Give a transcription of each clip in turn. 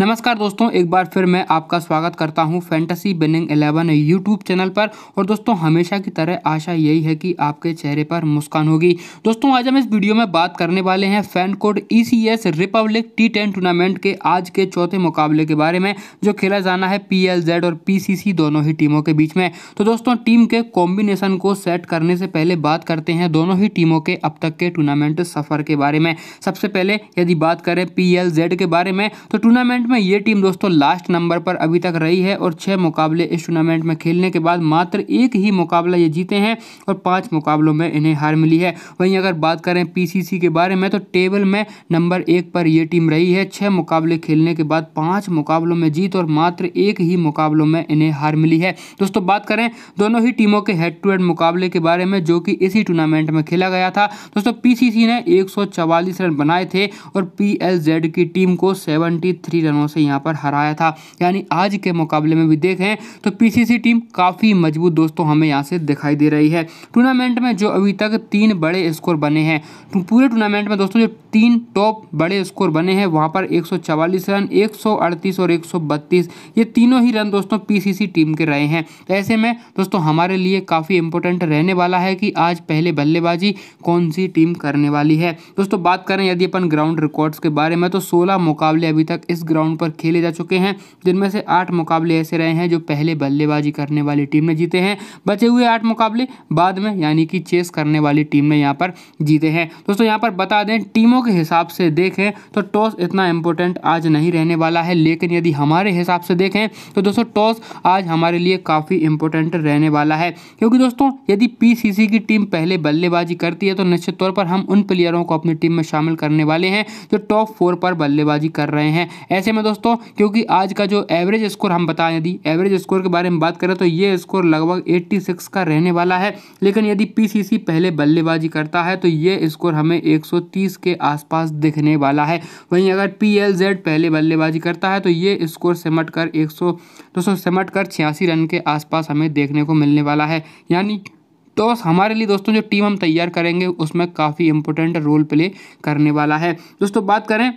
नमस्कार दोस्तों एक बार फिर मैं आपका स्वागत करता हूं fantasy winning eleven YouTube channel पर और दोस्तों हमेशा की तरह आशा यही है कि आपके चेहरे पर मुस्कान होगी दोस्तों आज हम इस वीडियो में बात करने वाले हैं FanCode E C S Republic T ten tournament के आज के चौथे मुकाबले के बारे में जो खेला जाना है पी एल जेड और पी सी सी दोनों ही टीमों के बीच में तो दोस्तों टीम के कॉम्बिनेशन को सेट करने से पहले बात करते हैं दोनों ही टीमों के अब तक के टूर्नामेंट सफ़र के बारे में सबसे पहले यदि बात करें पी एल जेड के बारे में तो टूर्नामेंट टूर्नामेंट में ये टीम दोस्तों लास्ट नंबर पर अभी तक रही है और छः मुकाबले इस टूर्नामेंट में खेलने के बाद मात्र एक ही मुकाबला ये जीते हैं और पांच मुकाबलों में इन्हें हार मिली है वहीं अगर बात करें पीसीसी के बारे में तो टेबल में नंबर एक पर यह टीम रही है छः मुकाबले खेलने के बाद पाँच मुकाबलों में जीत और मात्र एक ही मुकाबलों में इन्हें हार मिली है दोस्तों बात करें दोनों ही टीमों के हेड टू हेड मुकाबले के बारे में जो कि इसी टूर्नामेंट में खेला गया था दोस्तों पीसीसी ने एक रन बनाए थे और पी की टीम को 73 रन रनों से यहाँ पर हराया था यानी आज के मुकाबले में भी देखें तो पीसीसी टीम काफ़ी मजबूत दोस्तों हमें यहाँ से दिखाई दे रही है टूर्नामेंट में जो अभी तक तीन बड़े स्कोर बने हैं पूरे टूर्नामेंट में दोस्तों जो तीन टॉप बड़े स्कोर बने हैं वहाँ पर 144 रन 138 और 132 ये तीनों ही रन दोस्तों पीसीसी टीम के रहे हैं तो ऐसे में दोस्तों हमारे लिए काफ़ी इंपॉर्टेंट रहने वाला है कि आज पहले बल्लेबाजी कौन सी टीम करने वाली है दोस्तों बात करें यदि अपन ग्राउंड रिकॉर्ड्स के बारे में तो सोलह मुकाबले अभी तक इस ग्राउंड पर खेले जा चुके हैं जिनमें से आठ मुकाबले ऐसे रहे हैं जो पहले बल्लेबाजी करने वाली टीम ने जीते हैं बचे हुए आठ मुकाबले बाद में यानी कि चेस करने वाली टीम ने यहाँ पर जीते हैं दोस्तों यहाँ पर बता दें टीमों के हिसाब से देखें तो टॉस इतना इम्पोर्टेंट आज नहीं रहने वाला है लेकिन यदि हमारे हिसाब से देखें तो दोस्तों टॉस आज हमारे लिए काफ़ी इम्पोर्टेंट रहने वाला है क्योंकि दोस्तों यदि पीसीसी की टीम पहले बल्लेबाजी करती है तो निश्चित तौर पर हम उन प्लेयरों को अपनी टीम में शामिल करने वाले हैं जो टॉप फोर पर बल्लेबाजी कर रहे हैं ऐसे में दोस्तों क्योंकि आज का जो एवरेज स्कोर हम बताएं यदि एवरेज स्कोर के बारे में बात करें तो ये स्कोर लगभग 86 का रहने वाला है लेकिन यदि पीसीसी पहले बल्लेबाजी करता है तो ये स्कोर हमें 130 के आसपास दिखने वाला है वहीं अगर जेड पहले बल्लेबाजी करता है तो ये स्कोर सिमट कर एक सौ दोस्तों सिमट कर छियासी रन के आसपास हमें देखने को मिलने वाला है यानी तो बस हमारे लिए दोस्तों जो टीम हम तैयार करेंगे उसमें काफ़ी इंपॉर्टेंट रोल प्ले करने वाला है दोस्तों बात करें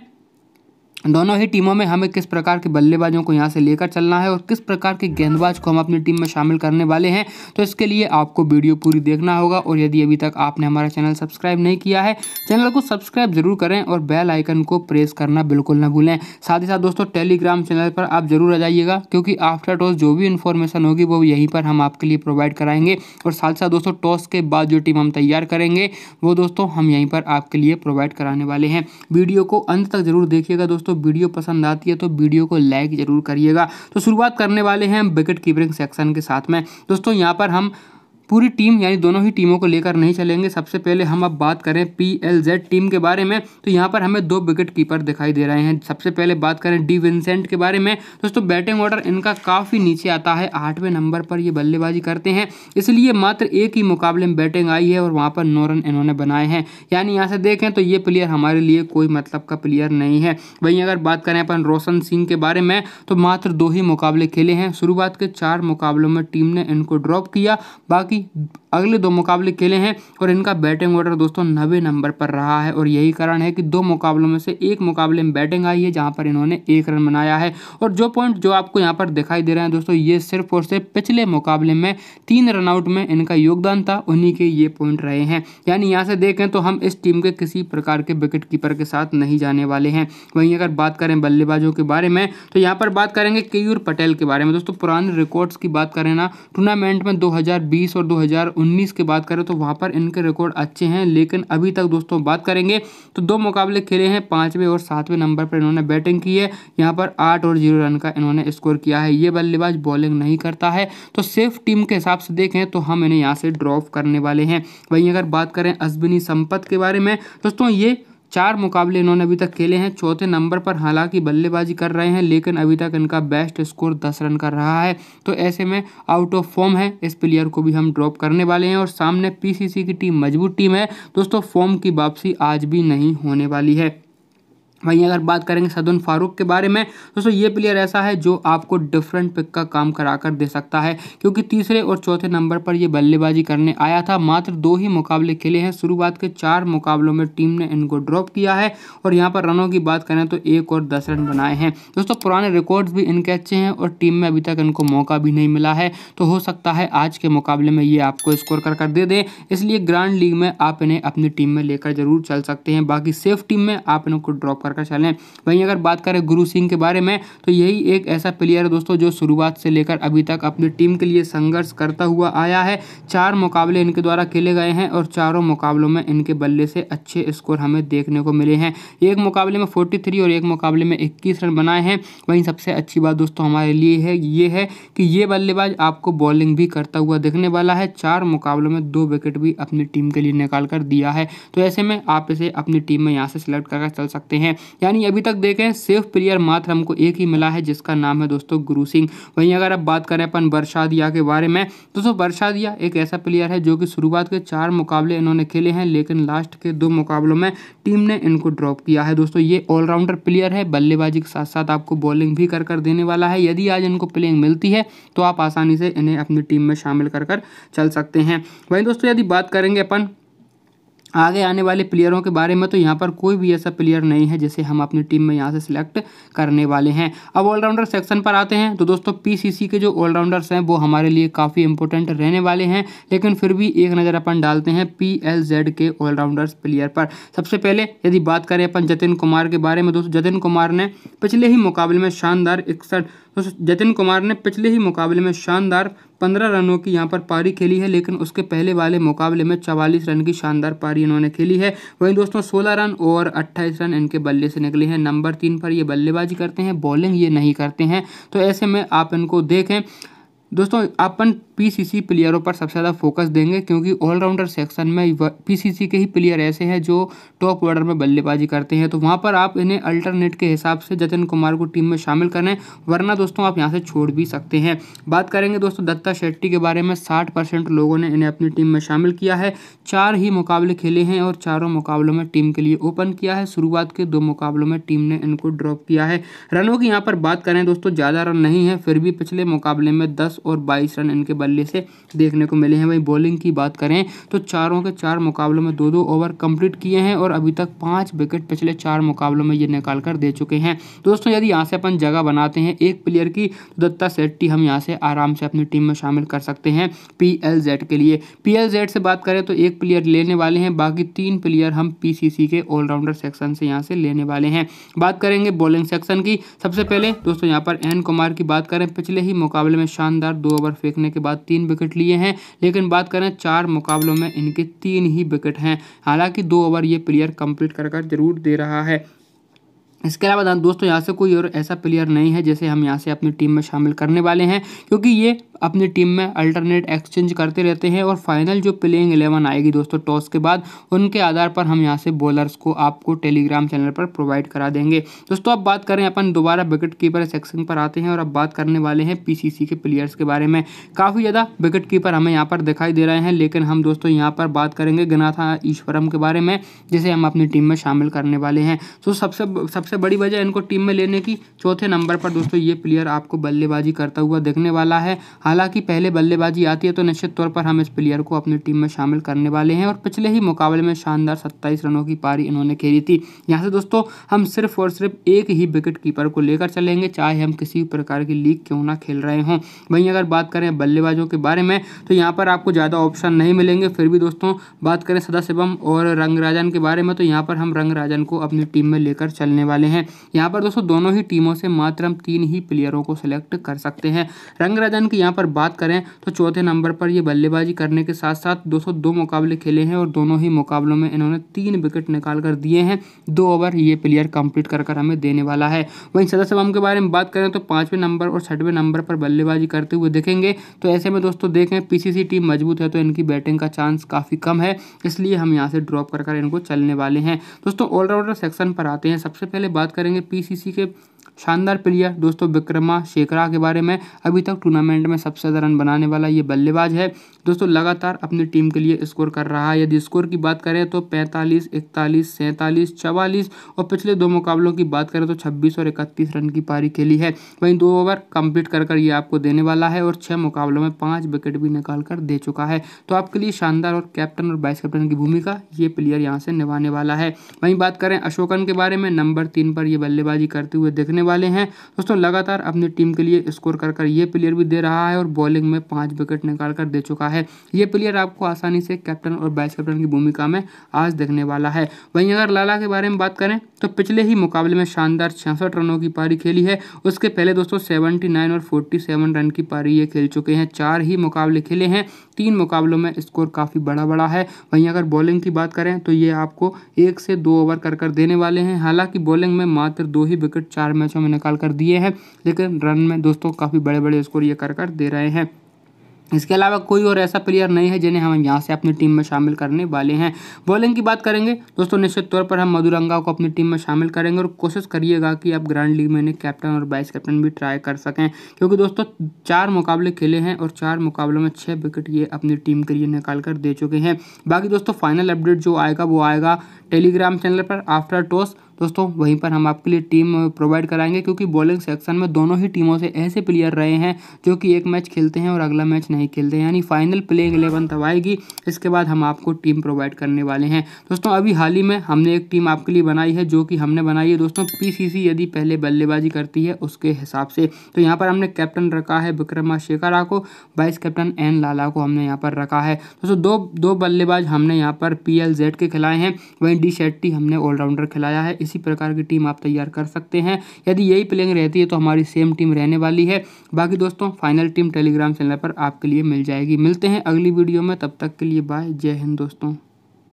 दोनों ही टीमों में हमें किस प्रकार के बल्लेबाजों को यहाँ से लेकर चलना है और किस प्रकार के गेंदबाज को हम अपनी टीम में शामिल करने वाले हैं तो इसके लिए आपको वीडियो पूरी देखना होगा और यदि अभी तक आपने हमारा चैनल सब्सक्राइब नहीं किया है चैनल को सब्सक्राइब जरूर करें और बेल आइकन को प्रेस करना बिल्कुल ना भूलें साथ ही साथ दोस्तों टेलीग्राम चैनल पर आप जरूर आ जाइएगा क्योंकि आफ्टर टॉस जो भी इन्फॉर्मेशन होगी वो यहीं पर हम आपके लिए प्रोवाइड कराएंगे और साथ ही साथ दोस्तों टॉस के बाद जो टीम हम तैयार करेंगे वो दोस्तों हम यहीं पर आपके लिए प्रोवाइड कराने वाले हैं वीडियो को अंत तक जरूर देखिएगा दोस्तों वीडियो पसंद आती है तो वीडियो को लाइक जरूर करिएगा तो शुरुआत करने वाले हैं हम विकेट कीपरिंग सेक्शन के साथ में दोस्तों यहाँ पर हम पूरी टीम यानी दोनों ही टीमों को लेकर नहीं चलेंगे सबसे पहले हम अब बात करें पी एल जेड टीम के बारे में तो यहाँ पर हमें दो विकेट कीपर दिखाई दे रहे हैं सबसे पहले बात करें डी विंसेंट के बारे में दोस्तों बैटिंग ऑर्डर इनका काफ़ी नीचे आता है आठवें नंबर पर ये बल्लेबाजी करते हैं इसलिए मात्र एक ही मुकाबले में बैटिंग आई है और वहाँ पर नौ रन इन्होंने बनाए हैं यानी यहाँ से देखें तो ये प्लेयर हमारे लिए कोई मतलब का प्लेयर नहीं है वहीं अगर बात करें अपन रोशन सिंह के बारे में तो मात्र दो ही मुकाबले खेले हैं शुरुआत के चार मुकाबलों में टीम ने इनको ड्रॉप किया बाकी Rocky अगले दो मुकाबले खेले हैं और इनका बैटिंग ऑर्डर दोस्तों नबे नंबर पर रहा है और यही कारण है कि दो मुकाबलों में से एक मुकाबले में बैटिंग आई है जहाँ पर इन्होंने एक रन बनाया है और जो पॉइंट जो आपको यहाँ पर दिखाई दे रहे हैं दोस्तों ये सिर्फ और सिर्फ पिछले मुकाबले में तीन रनआउट में इनका योगदान था उन्हीं के ये पॉइंट रहे हैं यानी यहाँ से देखें तो हम इस टीम के किसी प्रकार के विकेट कीपर के साथ नहीं जाने वाले हैं वहीं अगर बात करें बल्लेबाजों के बारे में तो यहाँ पर बात करेंगे केयूर पटेल के बारे में दोस्तों पुराने रिकॉर्ड्स की बात करें ना टूर्नामेंट में दो और दो 2019 की बात करें तो वहाँ पर इनके रिकॉर्ड अच्छे हैं लेकिन अभी तक दोस्तों बात करेंगे तो दो मुकाबले खेले हैं पाँचवें और सातवें नंबर पर इन्होंने बैटिंग की है यहाँ पर आठ और जीरो रन का इन्होंने स्कोर किया है ये बल्लेबाज बॉलिंग नहीं करता है तो सेफ टीम के हिसाब से देखें तो हम इन्हें यहाँ से ड्रॉप करने वाले हैं वहीं अगर बात करें अश्विनी संपत के बारे में दोस्तों ये चार मुकाबले इन्होंने अभी तक खेले हैं चौथे नंबर पर हालांकि बल्लेबाजी कर रहे हैं लेकिन अभी तक इनका बेस्ट स्कोर दस रन का रहा है तो ऐसे में आउट ऑफ फॉर्म है इस प्लेयर को भी हम ड्रॉप करने वाले हैं और सामने पीसीसी की टीम मजबूत टीम है दोस्तों फॉर्म की वापसी आज भी नहीं होने वाली है वहीं अगर बात करेंगे सदुन फारूक के बारे में दोस्तों ये प्लेयर ऐसा है जो आपको डिफरेंट पिक का काम करा कर दे सकता है क्योंकि तीसरे और चौथे नंबर पर ये बल्लेबाजी करने आया था मात्र दो ही मुकाबले खेले हैं शुरुआत के चार मुकाबलों में टीम ने इनको ड्रॉप किया है और यहाँ पर रनों की बात करें तो एक और दस रन बनाए हैं दोस्तों पुराने रिकॉर्ड्स भी इनके अच्छे हैं और टीम में अभी तक इनको मौका भी नहीं मिला है तो हो सकता है आज के मुकाबले में ये आपको स्कोर कर कर दे दें इसलिए ग्रांड लीग में आप इन्हें अपनी टीम में लेकर जरूर चल सकते हैं बाकी सेफ टीम में आप इनको ड्रॉप कर चलें वहीं अगर बात करें गुरु सिंह के बारे में तो यही एक ऐसा प्लेयर है दोस्तों जो शुरुआत से लेकर अभी तक अपनी टीम के लिए संघर्ष करता हुआ आया है चार मुकाबले इनके द्वारा खेले गए हैं और चारों मुकाबलों में इनके बल्ले से अच्छे स्कोर हमें देखने को मिले हैं एक मुकाबले में फोर्टी और एक मुकाबले में इक्कीस रन बनाए हैं वहीं सबसे अच्छी बात दोस्तों हमारे लिए है ये है कि ये बल्लेबाज आपको बॉलिंग भी करता हुआ देखने वाला है चार मुकाबलों में दो विकेट भी अपनी टीम के लिए निकाल कर दिया है तो ऐसे में आप इसे अपनी टीम में यहाँ से सिलेक्ट करके चल सकते हैं यानी अभी तक देखें सिर्फ प्लेयर मात्र हमको एक ही मिला है जिसका नाम है दोस्तों गुरु सिंह वहीं अगर आप बात करें अपन बर्षादिया के बारे में दोस्तों बर्षादिया एक ऐसा प्लेयर है जो कि शुरुआत के चार मुकाबले इन्होंने खेले हैं लेकिन लास्ट के दो मुकाबलों में टीम ने इनको ड्रॉप किया है दोस्तों ये ऑलराउंडर प्लेयर है बल्लेबाजी के साथ साथ आपको बॉलिंग भी कर कर देने वाला है यदि आज इनको प्लेइंग मिलती है तो आप आसानी से इन्हें अपनी टीम में शामिल कर कर चल सकते हैं वहीं दोस्तों यदि बात करेंगे अपन आगे आने वाले प्लेयरों के बारे में तो यहाँ पर कोई भी ऐसा प्लेयर नहीं है जिसे हम अपनी टीम में यहाँ से सिलेक्ट करने वाले हैं अब ऑलराउंडर सेक्शन पर आते हैं तो दोस्तों पीसीसी के जो ऑलराउंडर्स हैं वो हमारे लिए काफ़ी इंपॉर्टेंट रहने वाले हैं लेकिन फिर भी एक नज़र अपन डालते हैं पी के ऑलराउंडर्स प्लेयर पर सबसे पहले यदि बात करें अपन जतिन कुमार के बारे में दोस्तों जतिन कुमार ने पिछले ही मुकाबले में शानदार इकसठ तो जतिन कुमार ने पिछले ही मुकाबले में शानदार पंद्रह रनों की यहाँ पर पारी खेली है लेकिन उसके पहले वाले मुकाबले में चवालीस रन की शानदार पारी इन्होंने खेली है वहीं दोस्तों सोलह रन और अट्ठाईस रन इनके बल्ले से निकले हैं नंबर तीन पर ये बल्लेबाजी करते हैं बॉलिंग ये नहीं करते हैं तो ऐसे में आप इनको देखें दोस्तों अपन पीसीसी प्लेयरों पर सबसे ज़्यादा फोकस देंगे क्योंकि ऑलराउंडर सेक्शन में पीसीसी के ही प्लेयर ऐसे हैं जो टॉप ऑर्डर में बल्लेबाजी करते हैं तो वहाँ पर आप इन्हें अल्टरनेट के हिसाब से जतिन कुमार को टीम में शामिल करें वरना दोस्तों आप यहाँ से छोड़ भी सकते हैं बात करेंगे दोस्तों दत्ता शेट्टी के बारे में साठ परसेंट लोगों ने इन्हें अपनी टीम में शामिल किया है चार ही मुकाबले खेले हैं और चारों मुकाबलों में टीम के लिए ओपन किया है शुरुआत के दो मुकाबलों में टीम ने इनको ड्रॉप किया है रनों की यहाँ पर बात करें दोस्तों ज़्यादा रन नहीं है फिर भी पिछले मुकाबले में दस और बाईस रन इनके बल्ले से देखने को मिले हैं वहीं बॉलिंग की बात करें तो चारों के चार मुकाबलों में दो दो ओवर कंप्लीट किए हैं और अभी तक पाँच विकेट पिछले चार मुकाबलों में ये निकाल कर दे चुके हैं दोस्तों यदि यहाँ से अपन जगह बनाते हैं एक प्लेयर की तो दत्ता सेट्टी हम यहाँ से आराम से अपनी टीम में शामिल कर सकते हैं पी के लिए पी से बात करें तो एक प्लेयर लेने वाले हैं बाकी तीन प्लेयर हम पीसीसी के ऑलराउंडर सेक्शन से यहाँ से लेने वाले हैं बात करेंगे बॉलिंग सेक्शन की सबसे पहले दोस्तों यहाँ पर एन कुमार की बात करें पिछले ही मुकाबले में शानदार शानदार दो ओवर फेंकने के बाद तीन विकेट लिए हैं लेकिन बात करें चार मुकाबलों में इनके तीन ही विकेट हैं हालांकि दो ओवर ये प्लेयर कंप्लीट कर जरूर दे रहा है इसके अलावा दोस्तों यहाँ से कोई और ऐसा प्लेयर नहीं है जैसे हम यहाँ से अपनी टीम में शामिल करने वाले हैं क्योंकि ये अपनी टीम में अल्टरनेट एक्सचेंज करते रहते हैं और फाइनल जो प्लेइंग एलेवन आएगी दोस्तों टॉस के बाद उनके आधार पर हम यहाँ से बॉलर्स को आपको टेलीग्राम चैनल पर प्रोवाइड करा देंगे दोस्तों अब बात करें अपन दोबारा विकेट कीपर सेक्शन पर आते हैं और अब बात करने वाले हैं पी के प्लेयर्स के बारे में काफ़ी ज़्यादा विकेट कीपर हमें यहाँ पर दिखाई दे रहे हैं लेकिन हम दोस्तों यहाँ पर बात करेंगे गनाथा ईश्वरम के बारे में जिसे हम अपनी टीम में शामिल करने वाले हैं तो सबसे सब सबसे बड़ी वजह इनको टीम में लेने की चौथे नंबर पर दोस्तों ये प्लेयर आपको बल्लेबाजी करता हुआ देखने वाला है हालांकि पहले बल्लेबाजी आती है तो निश्चित तौर पर हम इस प्लेयर को अपनी टीम में शामिल करने वाले हैं और पिछले ही मुकाबले में शानदार सत्ताईस रनों की पारी इन्होंने खेली थी यहाँ से दोस्तों हम सिर्फ और सिर्फ एक ही विकेट कीपर को लेकर चलेंगे चाहे हम किसी भी प्रकार की लीग क्यों ना खेल रहे हों वहीं अगर बात करें बल्लेबाजों के बारे में तो यहाँ पर आपको ज़्यादा ऑप्शन नहीं मिलेंगे फिर भी दोस्तों बात करें सदाशिवम और रंगराजन के बारे में तो यहाँ पर हम रंगराजन को अपनी टीम में लेकर चलने वाले वाले हैं यहाँ पर दोस्तों दोनों ही टीमों से मात्र हम तीन ही प्लेयरों को सिलेक्ट कर सकते हैं रंगराजन की यहाँ पर बात करें तो चौथे नंबर पर ये बल्लेबाजी करने के साथ साथ दोस्तों दो मुकाबले खेले हैं और दोनों ही मुकाबलों में इन्होंने तीन विकेट निकाल कर दिए हैं दो ओवर ये प्लेयर कंप्लीट कर कर हमें देने वाला है वहीं सदस्य बम के बारे में बात करें तो पाँचवें नंबर और छठवें नंबर पर बल्लेबाजी करते हुए देखेंगे तो ऐसे में दोस्तों देखें पीसीसी टीम मजबूत है तो इनकी बैटिंग का चांस काफ़ी कम है इसलिए हम यहाँ से ड्रॉप कर कर इनको चलने वाले हैं दोस्तों ऑलराउंडर सेक्शन पर आते हैं सबसे पहले पहले बात करेंगे पीसीसी के शानदार प्लेयर दोस्तों विक्रमा शेखरा के बारे में अभी तक टूर्नामेंट में सबसे ज़्यादा रन बनाने वाला ये बल्लेबाज है दोस्तों लगातार अपनी टीम के लिए स्कोर कर रहा है यदि स्कोर की बात करें तो 45, 41, सैंतालीस चवालीस और पिछले दो मुकाबलों की बात करें तो 26 और 31 रन की पारी खेली है वहीं दो ओवर कंप्लीट कर कर ये आपको देने वाला है और छः मुकाबलों में पाँच विकेट भी निकाल कर दे चुका है तो आपके लिए शानदार और कैप्टन और वाइस कैप्टन की भूमिका ये प्लेयर यहाँ से निभाने वाला है वहीं बात करें अशोकन के बारे में नंबर तीन पर यह बल्लेबाजी करते हुए देखने करने वाले हैं दोस्तों लगातार अपनी टीम के लिए स्कोर कर कर ये प्लेयर भी दे रहा है और बॉलिंग में पाँच विकेट निकाल कर दे चुका है ये प्लेयर आपको आसानी से कैप्टन और वाइस कैप्टन की भूमिका में आज देखने वाला है वहीं अगर लाला के बारे में बात करें तो पिछले ही मुकाबले में शानदार छियासठ रनों की पारी खेली है उसके पहले दोस्तों सेवेंटी और फोर्टी रन की पारी ये खेल चुके हैं चार ही मुकाबले खेले हैं तीन मुकाबलों में स्कोर काफ़ी बड़ा बड़ा है वहीं अगर बॉलिंग की बात करें तो ये आपको एक से दो ओवर कर कर देने वाले हैं हालांकि बॉलिंग में मात्र दो ही विकेट चार मैच मैचों में निकाल कर दिए हैं लेकिन रन में दोस्तों काफ़ी बड़े बड़े स्कोर ये कर कर दे रहे हैं इसके अलावा कोई और ऐसा प्लेयर नहीं है जिन्हें हम यहाँ से अपनी टीम में शामिल करने वाले हैं बॉलिंग की बात करेंगे दोस्तों निश्चित तौर पर हम मधुरंगा को अपनी टीम में शामिल करेंगे और कोशिश करिएगा कि आप ग्रैंड लीग में इन्हें कैप्टन और वाइस कैप्टन भी ट्राई कर सकें क्योंकि दोस्तों चार मुकाबले खेले हैं और चार मुकाबलों में छः विकेट ये अपनी टीम के लिए निकाल कर दे चुके हैं बाकी दोस्तों फाइनल अपडेट जो आएगा वो आएगा टेलीग्राम चैनल पर आफ्टर टॉस दोस्तों वहीं पर हम आपके लिए टीम प्रोवाइड कराएंगे क्योंकि बॉलिंग सेक्शन में दोनों ही टीमों से ऐसे प्लेयर रहे हैं जो कि एक मैच खेलते हैं और अगला मैच नहीं खेलते हैं यानी फाइनल प्लेइंग एलेवन तब आएगी इसके बाद हम आपको टीम प्रोवाइड करने वाले हैं दोस्तों अभी हाल ही में हमने एक टीम आपके लिए बनाई है जो कि हमने बनाई है दोस्तों पी यदि पहले बल्लेबाजी करती है उसके हिसाब से तो यहाँ पर हमने कैप्टन रखा है विक्रमा शेखरा को वाइस कैप्टन एन लाला को हमने यहाँ पर रखा है दोस्तों दो दो बल्लेबाज हमने यहाँ पर पी के खिलाए हैं वहीं डी शेट्टी हमने ऑलराउंडर खिलाया है किसी प्रकार की टीम आप तैयार कर सकते हैं यदि यही प्लेइंग रहती है तो हमारी सेम टीम रहने वाली है बाकी दोस्तों फाइनल टीम टेलीग्राम चैनल पर आपके लिए मिल जाएगी मिलते हैं अगली वीडियो में तब तक के लिए बाय जय हिंद दोस्तों